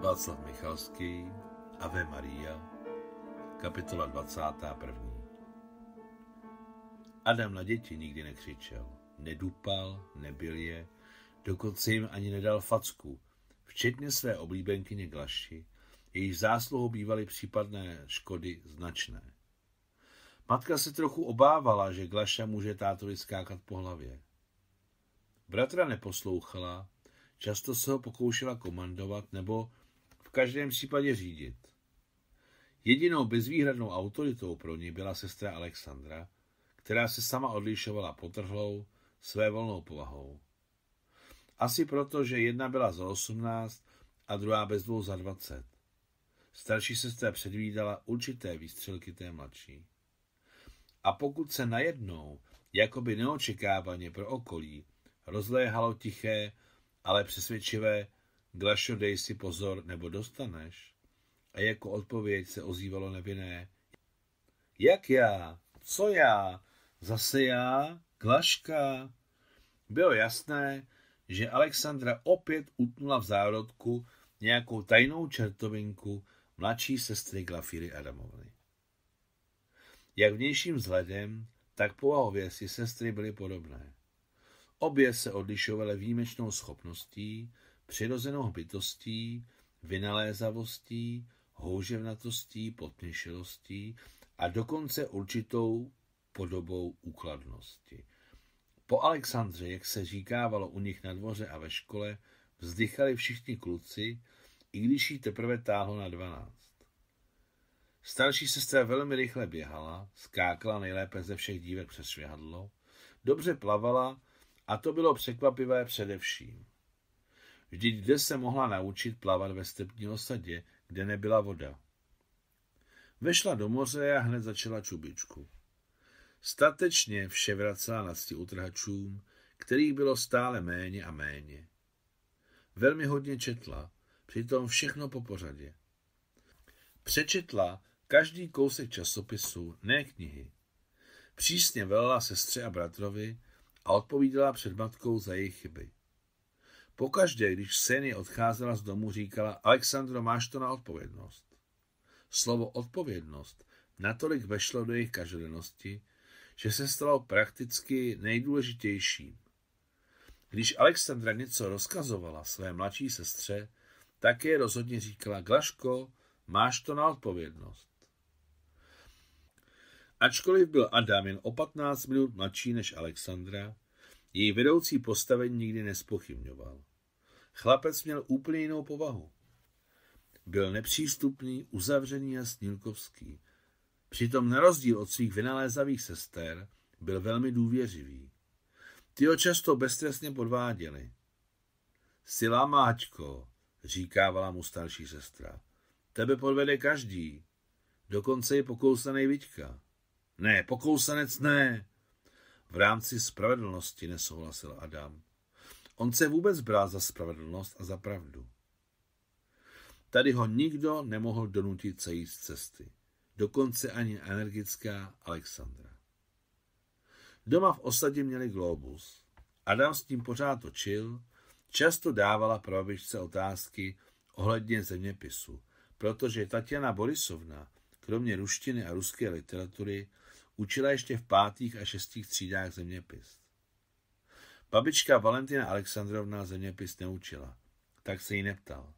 Václav Michalský, Ave Maria, kapitola 21. Adam na děti nikdy nekřičel, nedupal, nebyl je, dokonce jim ani nedal facku, včetně své oblíbenkyně Glaši, Jejich zásluhou bývaly případné škody značné. Matka se trochu obávala, že Glaša může tátovi skákat po hlavě. Bratra neposlouchala, často se ho pokoušela komandovat nebo v každém případě řídit. Jedinou bezvýhradnou autoritou pro ní byla sestra Alexandra, která se sama odlišovala potrhlou, své volnou povahou. Asi proto, že jedna byla za 18 a druhá bez dvou za 20. Starší sestra předvídala určité výstřelky té mladší. A pokud se najednou, jakoby neočekávaně pro okolí, rozléhalo tiché, ale přesvědčivé Glašo, dej si pozor, nebo dostaneš. A jako odpověď se ozývalo nevinné. Jak já? Co já? Zase já? Glaška? Bylo jasné, že Alexandra opět utnula v zárodku nějakou tajnou čertovinku mladší sestry Glafíry Adamovny. Jak vnějším vzhledem, tak povahově si sestry byly podobné. Obě se odlišovaly výjimečnou schopností, přirozenou bytostí, vynalézavostí, houževnatostí, potněšilostí a dokonce určitou podobou úkladnosti. Po Alexandře, jak se říkávalo u nich na dvoře a ve škole, vzdychali všichni kluci, i když jí teprve táhlo na dvanáct. Starší sestra velmi rychle běhala, skákala nejlépe ze všech dívek přes švihadlo, dobře plavala a to bylo překvapivé především. Vždyť kde se mohla naučit plavat ve stepní osadě, kde nebyla voda. Vešla do moře a hned začala čubičku. Statečně vše vracela na sti utrhačům, kterých bylo stále méně a méně. Velmi hodně četla, přitom všechno po pořadě. Přečetla každý kousek časopisu, ne knihy. Přísně velela sestře a bratrovi a odpovídala před matkou za jejich chyby. Pokaždé, když Seny odcházela z domu, říkala, Alexandro, máš to na odpovědnost. Slovo odpovědnost natolik vešlo do jejich každodennosti, že se stalo prakticky nejdůležitějším. Když Alexandra něco rozkazovala své mladší sestře, tak je rozhodně říkala, Glaško, máš to na odpovědnost. Ačkoliv byl Adam jen o 15 minut mladší než Alexandra, její vedoucí postavení nikdy nespochybňoval. Chlapec měl úplně jinou povahu. Byl nepřístupný, uzavřený a snílkovský. Přitom na rozdíl od svých vynalézavých sester byl velmi důvěřivý. Ty ho často beztresně podváděli. Sila máčko, říkávala mu starší sestra. Tebe podvede každý, dokonce i pokousaný Vyťka. Ne, pokousanec ne. V rámci spravedlnosti nesouhlasil Adam. On se vůbec bral za spravedlnost a za pravdu. Tady ho nikdo nemohl donutit se jít z cesty. Dokonce ani energická Alexandra. Doma v osadě měli globus. Adam s tím pořád točil, často dávala prababičce otázky ohledně zeměpisu, protože Tatiana Borisovna, kromě ruštiny a ruské literatury, učila ještě v pátých a šestých třídách zeměpis. Babička Valentina Alexandrovna zeměpis neučila, tak se jí neptal.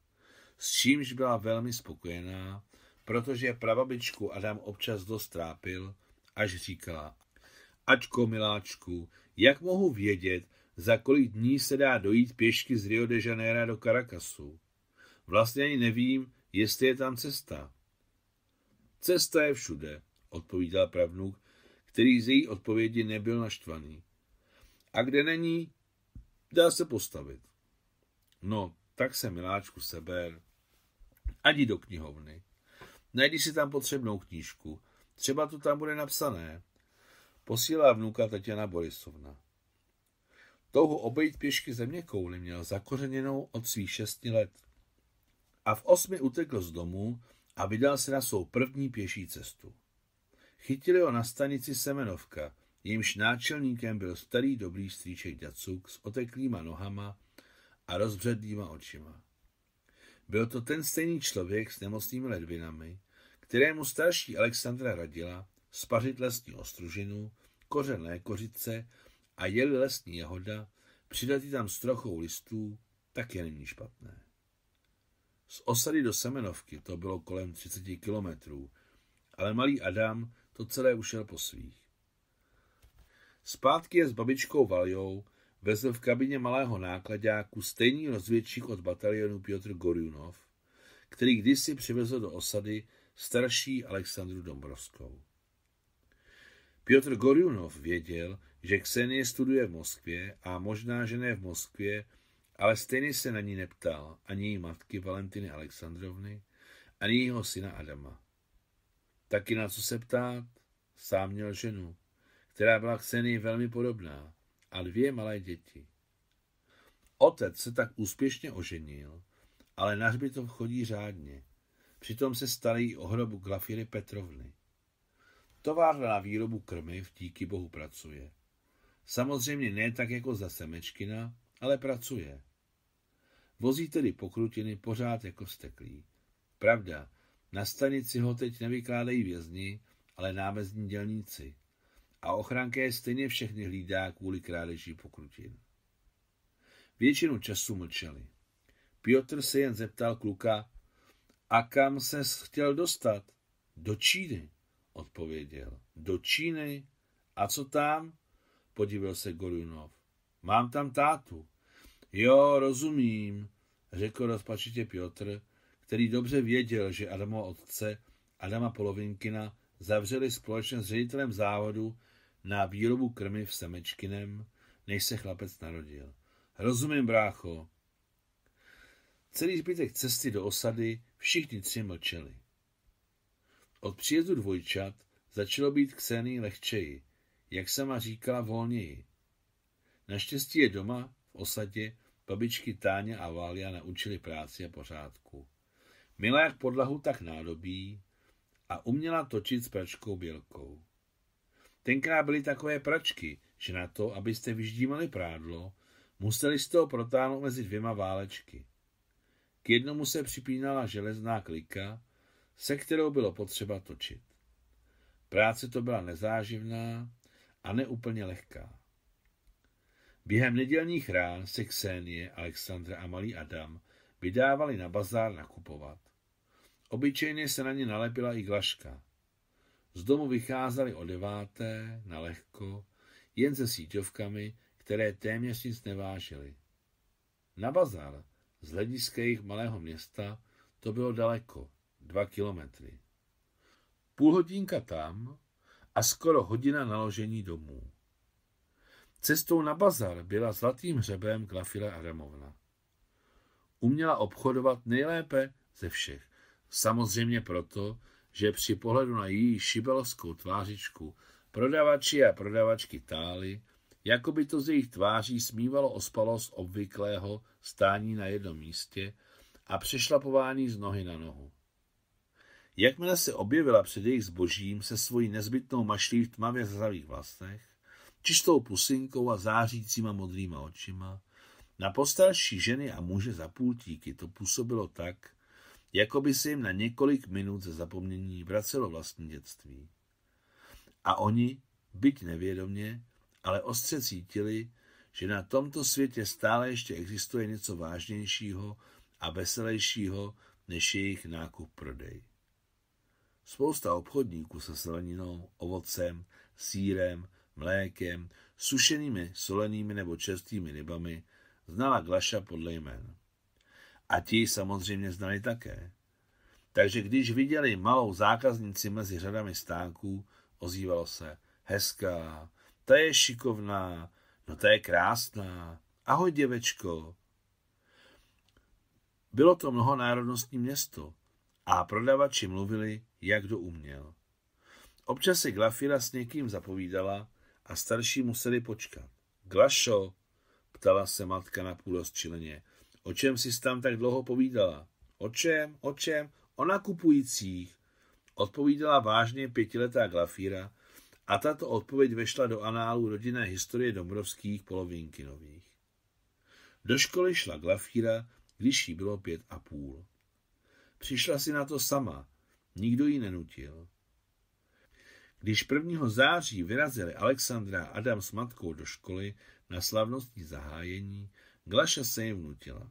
S čímž byla velmi spokojená, protože prababičku Adam občas dost trápil, až říkala, Ačko miláčku, jak mohu vědět, za kolik dní se dá dojít pěšky z Rio de Janeiro do Caracasu. Vlastně ani nevím, jestli je tam cesta. Cesta je všude, odpovídal pravnuk, který z její odpovědi nebyl naštvaný. A kde není, dá se postavit. No, tak se miláčku seber a jdi do knihovny. Najdi si tam potřebnou knížku, třeba to tam bude napsané. Posílá vnuka Tatiana Borisovna. Touhu obejít pěšky země kouly měl zakořeněnou od svých šesti let. A v osmi utekl z domu a vydal se na svou první pěší cestu. Chytili ho na stanici Semenovka – jimž náčelníkem byl starý dobrý stříček Dacuk s oteklýma nohama a rozbředlýma očima. Byl to ten stejný člověk s nemocnými ledvinami, kterému starší Alexandra radila spařit lesní ostružinu, kořené kořice a jeli lesní jehoda, přidat ji tam s trochou listů, je není špatné. Z osady do Semenovky to bylo kolem 30 kilometrů, ale malý Adam to celé ušel po svých. Zpátky je s babičkou Valjou vezl v kabině malého nákladáku stejný rozvědčík od batalionu Piotr Gorjunov, který kdysi přivezl do osady starší Alexandru Dombrovskou. Piotr Gorjunov věděl, že Ksenie studuje v Moskvě a možná, že ne v Moskvě, ale stejně se na ní neptal ani její matky Valentiny Alexandrovny, ani jeho syna Adama. Taky na co se ptát? Sám měl ženu která byla k Senii velmi podobná, a dvě malé děti. Otec se tak úspěšně oženil, ale na hřbitov chodí řádně. Přitom se starají o hrobu Glafiry Petrovny. Továrna na výrobu krmiv díky bohu pracuje. Samozřejmě ne tak jako za Semečkina, ale pracuje. Vozí tedy pokrutiny pořád jako steklí. Pravda, na stanici ho teď nevykládají vězni, ale námezní dělníci a ochranka je stejně všechny hlídá kvůli krádeží pokrutin. Většinu času mlčeli. Piotr se jen zeptal kluka, a kam se chtěl dostat? Do Číny, odpověděl. Do Číny? A co tam? Podíval se Gorunov. Mám tam tátu. Jo, rozumím, řekl rozpačitě Piotr, který dobře věděl, že Adamo otce, Adama Polovinkina, zavřeli společně s ředitelem závodu na výrobu v semečkinem, než se chlapec narodil. Rozumím, brácho. Celý zbytek cesty do osady všichni tři mlčeli. Od příjezdu dvojčat začalo být Ksenii lehčeji, jak sama říkala volněji. Naštěstí je doma, v osadě, babičky Táně a Vália naučili práci a pořádku. Mila jak podlahu, tak nádobí a uměla točit s pračkou bělkou. Tenkrát byly takové pračky, že na to, abyste vyždímali prádlo, museli jste ho protáhnout mezi dvěma válečky. K jednomu se připínala železná klika, se kterou bylo potřeba točit. Práce to byla nezáživná a neúplně lehká. Během nedělních rán se Ksenie, Alexandra a malý Adam vydávali na bazár nakupovat. Obyčejně se na ně nalepila i glaška. Z domu vycházeli o deváté, na lehko, jen se síťovkami, které téměř nic nevážily. Na bazar, z hlediska jejich malého města, to bylo daleko, dva kilometry. Půl hodinka tam a skoro hodina naložení domů. Cestou na bazar byla zlatým hřebem Glafila Adamovna. Uměla obchodovat nejlépe ze všech. Samozřejmě proto, že při pohledu na její šibelskou tvářičku prodavači a prodavačky táli, jako by to z jejich tváří smívalo ospalost obvyklého stání na jednom místě a přešlapování z nohy na nohu. Jakmile se objevila před jejich zbožím se svojí nezbytnou mašlí v tmavě zazavých vlastech, čistou pusinkou a zářícíma modrýma očima, na postarší ženy a muže za pultíky to působilo tak, jako by se jim na několik minut ze zapomnění vracelo vlastní dětství. A oni, byť nevědomně, ale ostře cítili, že na tomto světě stále ještě existuje něco vážnějšího a veselějšího než jejich nákup prodej. Spousta obchodníků se zeleninou, ovocem, sírem, mlékem, sušenými, solenými nebo čerstvými rybami znala Glaša podle jmén. A ti ji samozřejmě znali také. Takže když viděli malou zákaznici mezi řadami stánků, ozývalo se hezká, ta je šikovná, no ta je krásná, ahoj děvečko. Bylo to mnohonárodnostní město a prodavači mluvili, jak do uměl. Občas si Glafira s někým zapovídala a starší museli počkat. Glašo, ptala se matka na půl rozčileně, O čem jsi tam tak dlouho povídala? O čem? O čem? O nakupujících, odpovídala vážně pětiletá Glafíra a tato odpověď vešla do análu rodinné historie Dombrovských nových. Do školy šla Glafíra, když jí bylo pět a půl. Přišla si na to sama, nikdo ji nenutil. Když 1. září vyrazili Alexandra a Adam s matkou do školy na slavnostní zahájení, Glaša se jim vnutila.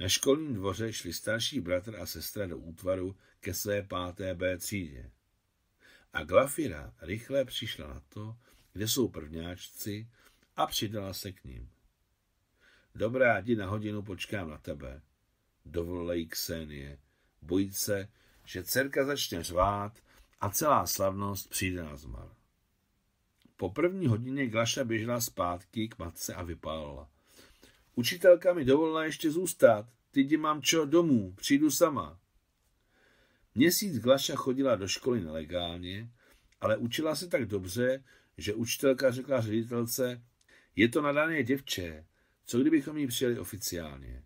Na školním dvoře šli starší bratr a sestra do útvaru ke své páté B třídě. A Glafira rychle přišla na to, kde jsou prvňáčci a přidala se k ním. Dobrá, jdi na hodinu, počkám na tebe, dovolila jí Ksenie, bojit se, že dcerka začne řvát a celá slavnost přijde na zmar. Po první hodině Glaša běžela zpátky k matce a vypálila – Učitelka mi dovolila ještě zůstat, teď mám čo domů, přijdu sama. Měsíc Glaša chodila do školy nelegálně, ale učila se tak dobře, že učitelka řekla ředitelce, je to nadané děvče, co kdybychom ji přijeli oficiálně.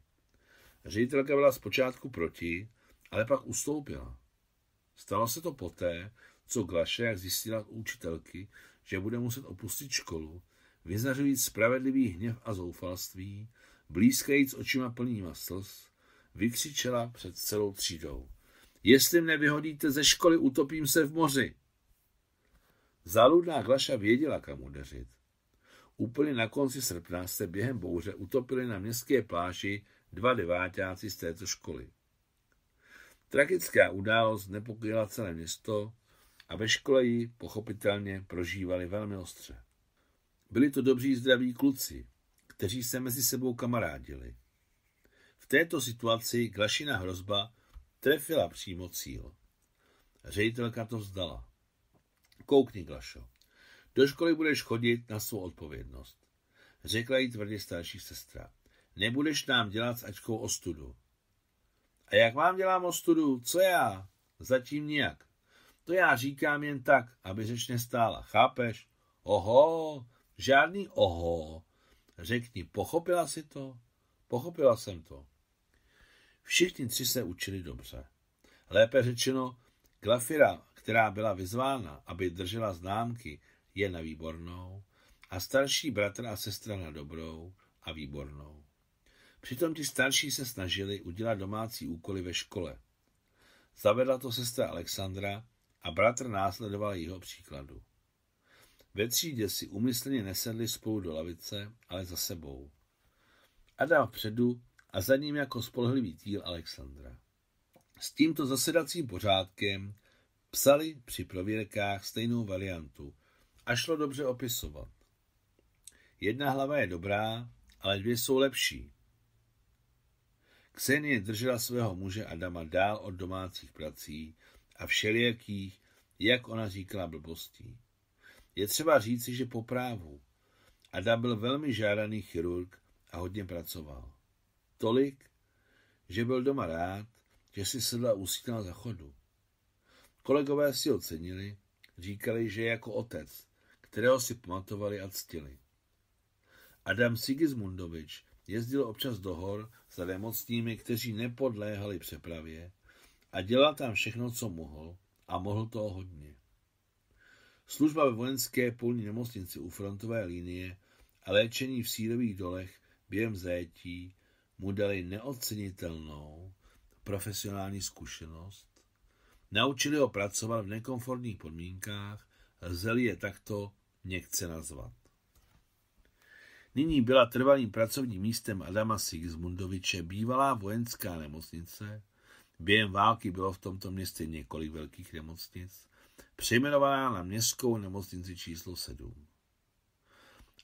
Ředitelka byla zpočátku proti, ale pak ustoupila. Stalo se to poté, co Glaše, jak zjistila učitelky, že bude muset opustit školu, vyzařujíc spravedlivý hněv a zoufalství, blízkajíc očima plnýma slz, vykřičela před celou třídou. Jestli mne vyhodíte ze školy, utopím se v moři. Záludná Glaša věděla, kam udeřit. Úplně na konci srpna se během bouře utopili na městské pláži dva deváťáci z této školy. Tragická událost nepokryla celé město a ve škole ji pochopitelně prožívali velmi ostře. Byli to dobří zdraví kluci, kteří se mezi sebou kamarádili. V této situaci Glašina hrozba trefila přímo cíl. Ředitelka to vzdala. Koukni, Glašo, do školy budeš chodit na svou odpovědnost, řekla jí tvrdě starší sestra. Nebudeš nám dělat s Ačkou ostudu. A jak vám dělám ostudu? Co já? Zatím nijak. To já říkám jen tak, aby řeč nestála. Chápeš? Oho, Žádný oho. Řekni, pochopila si to? Pochopila jsem to. Všichni tři se učili dobře. Lépe řečeno, Glafira, která byla vyzvána, aby držela známky, je na výbornou a starší bratr a sestra na dobrou a výbornou. Přitom ti starší se snažili udělat domácí úkoly ve škole. Zavedla to sestra Alexandra a bratr následoval jeho příkladu. Ve třídě si umyslně nesedli spolu do lavice, ale za sebou. Adam vpředu a za ním jako spolehlivý týl Alexandra. S tímto zasedacím pořádkem psali při prověrkách stejnou variantu a šlo dobře opisovat. Jedna hlava je dobrá, ale dvě jsou lepší. Ksenie držela svého muže Adama dál od domácích prací a všelijakých, jak ona říkala, blbostí. Je třeba říci, že po právu. Ada byl velmi žádaný chirurg a hodně pracoval. Tolik, že byl doma rád, že si sedla usínal za chodu. Kolegové si ho cenili, říkali, že je jako otec, kterého si pamatovali a ctili. Adam Sigismundovič jezdil občas do hor za nemocnými, kteří nepodléhali přepravě a dělal tam všechno, co mohl a mohl toho hodně. Služba ve vojenské polní nemocnici u frontové linie a léčení v sírových dolech během zajetí mu dali neocenitelnou profesionální zkušenost, naučili ho pracovat v nekomfortních podmínkách, lze je takto někce nazvat. Nyní byla trvalým pracovním místem Adama Sigismundoviče bývalá vojenská nemocnice. Během války bylo v tomto městě několik velkých nemocnic, přejmenovaná na městskou nemocnici číslo 7.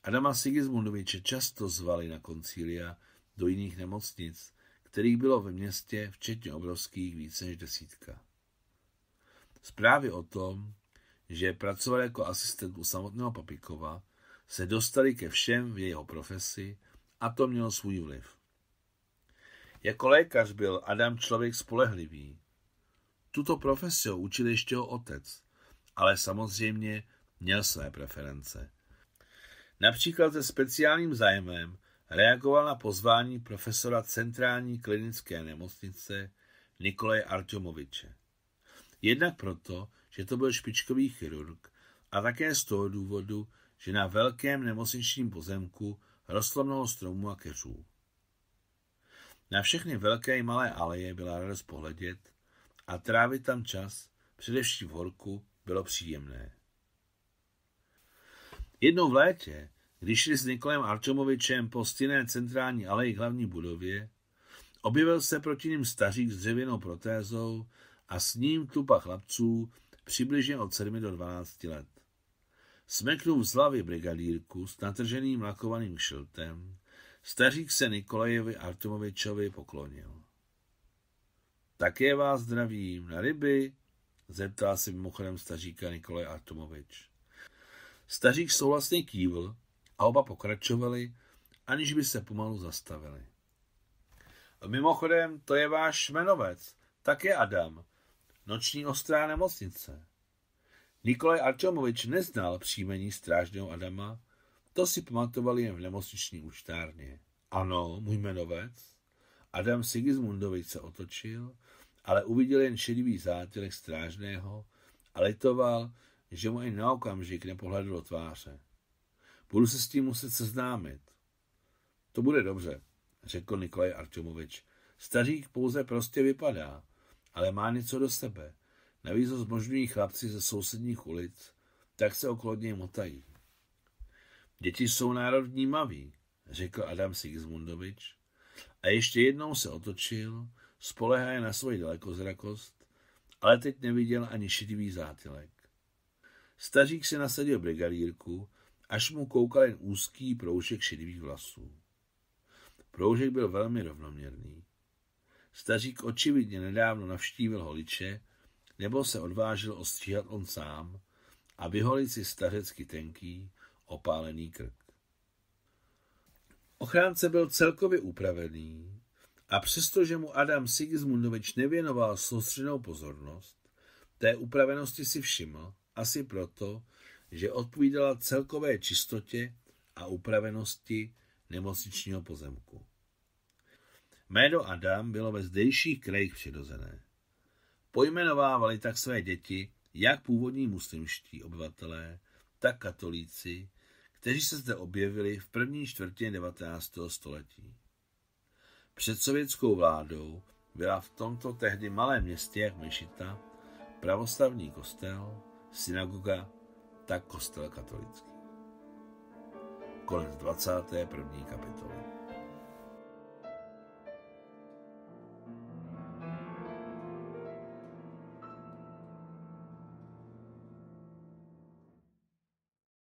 Adama Sigismundoviče často zvali na koncília do jiných nemocnic, kterých bylo ve městě, včetně obrovských, více než desítka. Zprávy o tom, že pracoval jako asistent u samotného Papikova, se dostali ke všem v jeho profesi a to mělo svůj vliv. Jako lékař byl Adam člověk spolehlivý. Tuto profesi ho učil ještě jeho otec, ale samozřejmě měl své preference. Například se speciálním zájmem reagoval na pozvání profesora Centrální klinické nemocnice Nikolaje Artyomoviče. Jednak proto, že to byl špičkový chirurg a také z toho důvodu, že na velkém nemocničním pozemku rostlo mnoho stromů a keřů. Na všechny velké i malé aleje byla radost pohledět a trávit tam čas, především v horku, bylo příjemné. Jednou v létě, když šli s Nikolem Arčomovičem po stinné centrální aleji hlavní budově, objevil se proti ním stařík s dřevěnou protézou a s ním tupa chlapců přibližně od 7 do 12 let. Smeknul z hlavy brigadírku s natrženým lakovaným šiltem, stařík se Nikolajevi Artomovičovi poklonil. Také vás zdravím na ryby, Zeptá se mimochodem staříka Nikolaj Artomovič. Stařík souhlasně kývl a oba pokračovali, aniž by se pomalu zastavili. Mimochodem, to je váš jmenovec, tak je Adam, noční ostrá nemocnice. Nikolaj Artomovič neznal příjmení strážného Adama, to si pamatovali jen v nemocniční účtárně. Ano, můj jmenovec. Adam Sigismundovič se otočil ale uviděl jen šedivý zátělek strážného a litoval, že mu ani na okamžik nepohledl do tváře. Budu se s tím muset seznámit. To bude dobře, řekl Nikolaj Artemovič. Stařík pouze prostě vypadá, ale má něco do sebe. Navíc ho zmožňují chlapci ze sousedních ulic, tak se okolo něj motají. Děti jsou národní maví, řekl Adam Sigismundovič. A ještě jednou se otočil Spolehaje na svoji dalekozrakost, ale teď neviděl ani šedivý zátylek. Stařík si nasadil brigadírku, až mu koukal jen úzký proužek šedivých vlasů. Proužek byl velmi rovnoměrný. Stařík očividně nedávno navštívil holiče, nebo se odvážil ostříhat on sám a vyholit si stařecky tenký, opálený krk. Ochránce byl celkově upravený, a přestože mu Adam Sigismundovič nevěnoval soustřednou pozornost, té upravenosti si všiml, asi proto, že odpovídala celkové čistotě a upravenosti nemocničního pozemku. Jméno Adam bylo ve zdejších krajích přirozené. Pojmenovávali tak své děti jak původní muslimští obyvatelé, tak katolíci, kteří se zde objevili v první čtvrtině 19. století. Před sovětskou vládou byla v tomto tehdy malém městě jak Mešita pravostavní kostel, synagoga, tak kostel katolický. Konec 21. kapitoly.